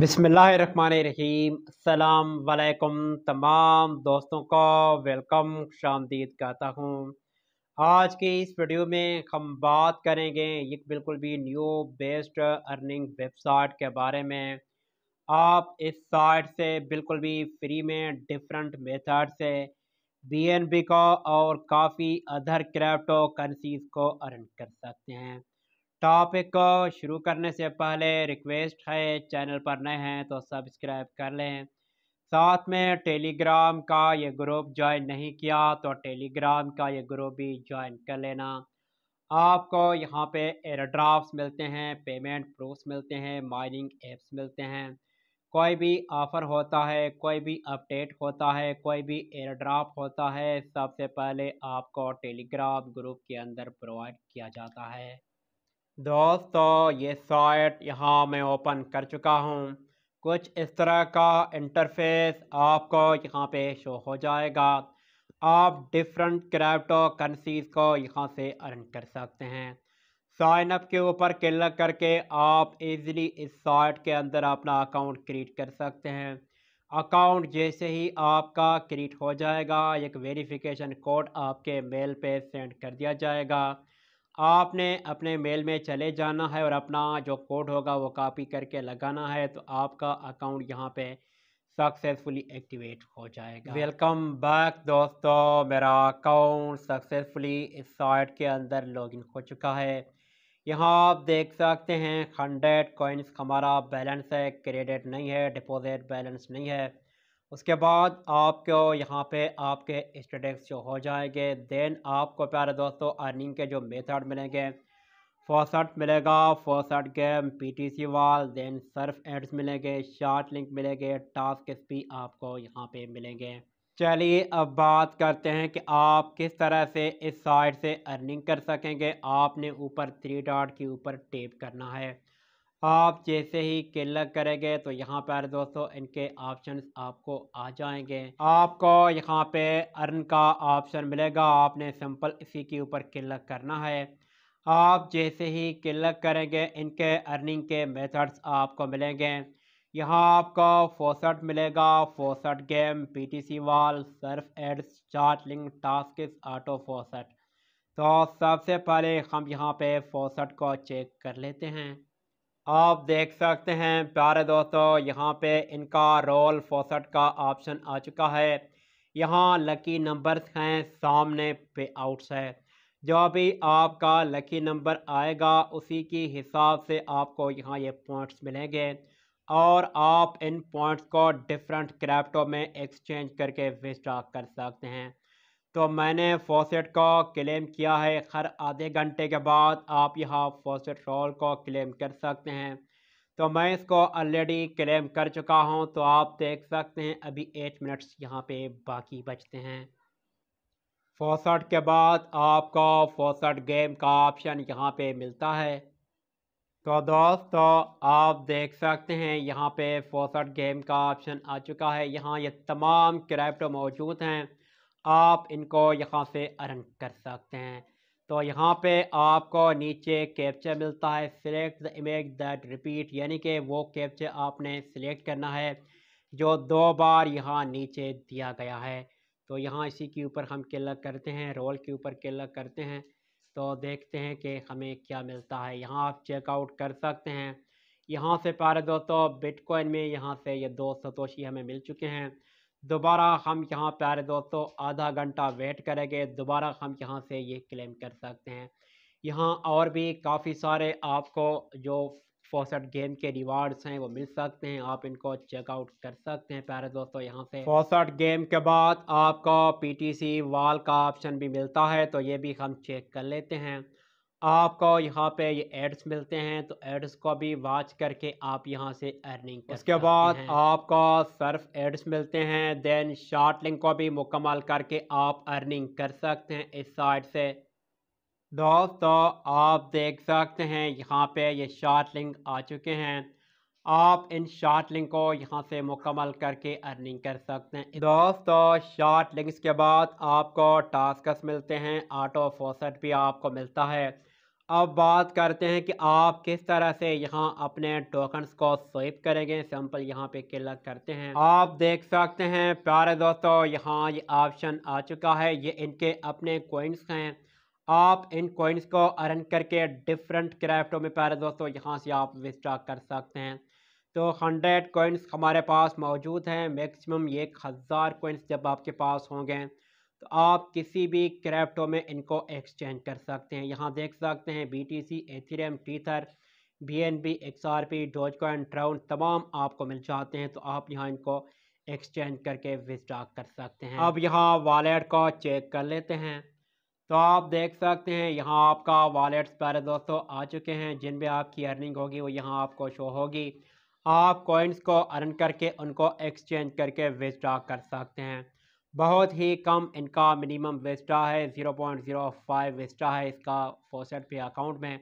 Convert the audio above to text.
बिसमीम वालेकुम तमाम दोस्तों का वेलकम शामदीद कहता हूँ आज की इस वीडियो में हम बात करेंगे एक बिल्कुल भी न्यू बेस्ट अर्निंग वेबसाइट के बारे में आप इस साइट से बिल्कुल भी फ्री में डिफरेंट मेथड से बी एन बी और काफ़ी अदर क्रिप्टो करेंसीज को अर्न कर सकते हैं टॉपिक को शुरू करने से पहले रिक्वेस्ट है चैनल पर नए हैं तो सब्सक्राइब कर लें साथ में टेलीग्राम का ये ग्रुप ज्वाइन नहीं किया तो टेलीग्राम का ये ग्रुप भी ज्वाइन कर लेना आपको यहाँ पे एयरड्राफ्ट मिलते हैं पेमेंट प्रूफ्स मिलते हैं माइनिंग एप्स मिलते हैं कोई भी ऑफ़र होता है कोई भी अपडेट होता है कोई भी एयरड्राफ्ट होता है सबसे पहले आपको टेलीग्राम ग्रुप के अंदर प्रोवाइड किया जाता है दोस्तों ये साइट यहाँ मैं ओपन कर चुका हूँ कुछ इस तरह का इंटरफेस आपको यहाँ पे शो हो जाएगा आप डिफरेंट क्रैप्टो करेंसीज को यहाँ से अर्न कर सकते हैं साइन अप के ऊपर क्लिक करके आप इजीली इस साइट के अंदर अपना अकाउंट क्रिएट कर सकते हैं अकाउंट जैसे ही आपका क्रिएट हो जाएगा एक वेरिफिकेशन कोड आपके मेल पे सेंड कर दिया जाएगा आपने अपने मेल में चले जाना है और अपना जो कोड होगा वो कॉपी करके लगाना है तो आपका अकाउंट यहाँ पे सक्सेसफुली एक्टिवेट हो जाएगा वेलकम बैक दोस्तों मेरा अकाउंट सक्सेसफुली इस साइट के अंदर लॉगिन हो चुका है यहाँ आप देख सकते हैं हंड्रेड कॉइन्स हमारा बैलेंस है क्रेडिट नहीं है डिपॉजिट बैलेंस नहीं है उसके बाद आपको यहाँ पे आपके स्टेटिक्स जो हो जाएंगे देन आपको प्यारे दोस्तों अर्निंग के जो मेथड मिलेंगे फोसट मिलेगा faucet game PTC wall then surf ads मिलेंगे शार्ट लिंक मिलेंगे टास्क भी आपको यहाँ पे मिलेंगे चलिए अब बात करते हैं कि आप किस तरह से इस साइट से अर्निंग कर सकेंगे आपने ऊपर थ्री डॉट के ऊपर टेप करना है आप जैसे ही क्लिक करेंगे तो यहाँ पर दोस्तों इनके ऑप्शंस आपको आ जाएंगे आपको यहाँ पे अर्न का ऑप्शन मिलेगा आपने सिंपल इसी के ऊपर क्लिक करना है आप जैसे ही क्लिक करेंगे इनके अर्निंग के मेथड्स आपको मिलेंगे यहाँ आपको फोसट मिलेगा faucet game PTC wall surf ads short link task auto faucet तो सबसे पहले हम यहाँ पे फोसट को चेक कर लेते हैं आप देख सकते हैं प्यारे दोस्तों यहाँ पे इनका रोल फोसट का ऑप्शन आ चुका है यहाँ लकी नंबर्स हैं सामने पे आउट्स है जो भी आपका लकी नंबर आएगा उसी के हिसाब से आपको यहाँ ये पॉइंट्स मिलेंगे और आप इन पॉइंट्स को डिफरेंट क्रैप्टो में एक्सचेंज करके विथड्रा कर सकते हैं तो मैंने फोसेट को क्लेम किया है हर आधे घंटे के बाद आप यहाँ फोसेट रोल को क्लेम कर सकते हैं तो मैं इसको ऑलरेडी क्लेम कर चुका हूँ तो आप देख सकते हैं अभी एट मिनट्स यहाँ पे बाकी बचते हैं फोसट के बाद आपको फोसट गेम का ऑप्शन यहाँ पे मिलता है तो दोस्तों आप देख सकते हैं यहाँ पे फोसट गेम का ऑप्शन आ चुका है यहाँ ये यह तमाम क्रिप्टो मौजूद हैं आप इनको यहाँ से अर्न कर सकते हैं तो यहाँ पे आपको नीचे कैप्चर मिलता है select the image that repeat यानी कि वो कैप्चर आपने सिलेक्ट करना है जो दो बार यहाँ नीचे दिया गया है तो यहाँ इसी के ऊपर हम क्लिक करते हैं रोल के ऊपर क्लिक करते हैं तो देखते हैं कि हमें क्या मिलता है यहाँ आप चेकआउट कर सकते हैं यहाँ से प्यारे दोस्तों बिटकॉइन में यहाँ से ये दो सतोशी हमें मिल चुके हैं दोबारा हम यहाँ प्यारे दोस्तों आधा घंटा वेट करेंगे दोबारा हम यहाँ से ये क्लेम कर सकते हैं यहाँ और भी काफ़ी सारे आपको जो फोसट गेम के रिवार्ड्स हैं वो मिल सकते हैं आप इनको चेकआउट कर सकते हैं प्यारे दोस्तों यहाँ से फोसट गेम के बाद आपको पीटीसी वाल का ऑप्शन भी मिलता है तो ये भी हम चेक कर लेते हैं आपको यहाँ पे ये एड्स मिलते हैं तो एड्स को भी वॉच करके आप यहाँ से अर्निंग कर उसके बाद आपको सर्फ एड्स मिलते हैं देन शार्ट लिंक को भी मुकम्मल करके आप अर्निंग कर सकते हैं इस साइड से दोस्तों आप देख सकते हैं यहाँ पे ये शार्ट लिंक आ चुके हैं आप इन शार्ट लिंक को यहाँ से मुकम्मल करके अर्निंग कर सकते हैं दोस्तों शार्ट लिंक्स के बाद आपको टास्कस मिलते हैं ऑटो फोसट भी आपको मिलता है अब बात करते हैं कि आप किस तरह से यहाँ अपने टोकन्स को स्वाइप करेंगे सैंपल यहाँ पे क्लिक करते हैं आप देख सकते हैं प्यारे दोस्तों यहाँ ये ऑप्शन आ चुका है ये इनके अपने कोइंस हैं आप इन कोइंस को अर्न करके डिफरेंट क्राफ्टों में प्यारे दोस्तों यहाँ से आप विस्टा कर सकते हैं तो हंड्रेड कोइंस हमारे पास मौजूद हैं मैक्सिमम एक हज़ार कोइंस जब आपके पास होंगे तो आप किसी भी क्रैप्टो में इनको एक्सचेंज कर सकते हैं यहाँ देख सकते हैं B T C Ethereum Tether B N B X R P Dogecoin Tron तमाम आपको मिल जाते हैं तो आप यहाँ इनको एक्सचेंज करके विदड्रा कर सकते हैं अब यहाँ वॉलेट को चेक कर लेते हैं तो आप देख सकते हैं यहाँ आपका वॉलेट्स प्यारे दोस्तों आ चुके हैं जिन भी आपकी अर्निंग होगी वो यहाँ आपको शो होगी आप कॉइन्स को अर्न करके उनको एक्सचेंज करके विदड्रा कर सकते हैं बहुत ही कम इनका मिनिमम वेस्टा है ज़ीरो पॉइंट ज़ीरो फाइव वेस्टा है इसका फोसेट पे अकाउंट में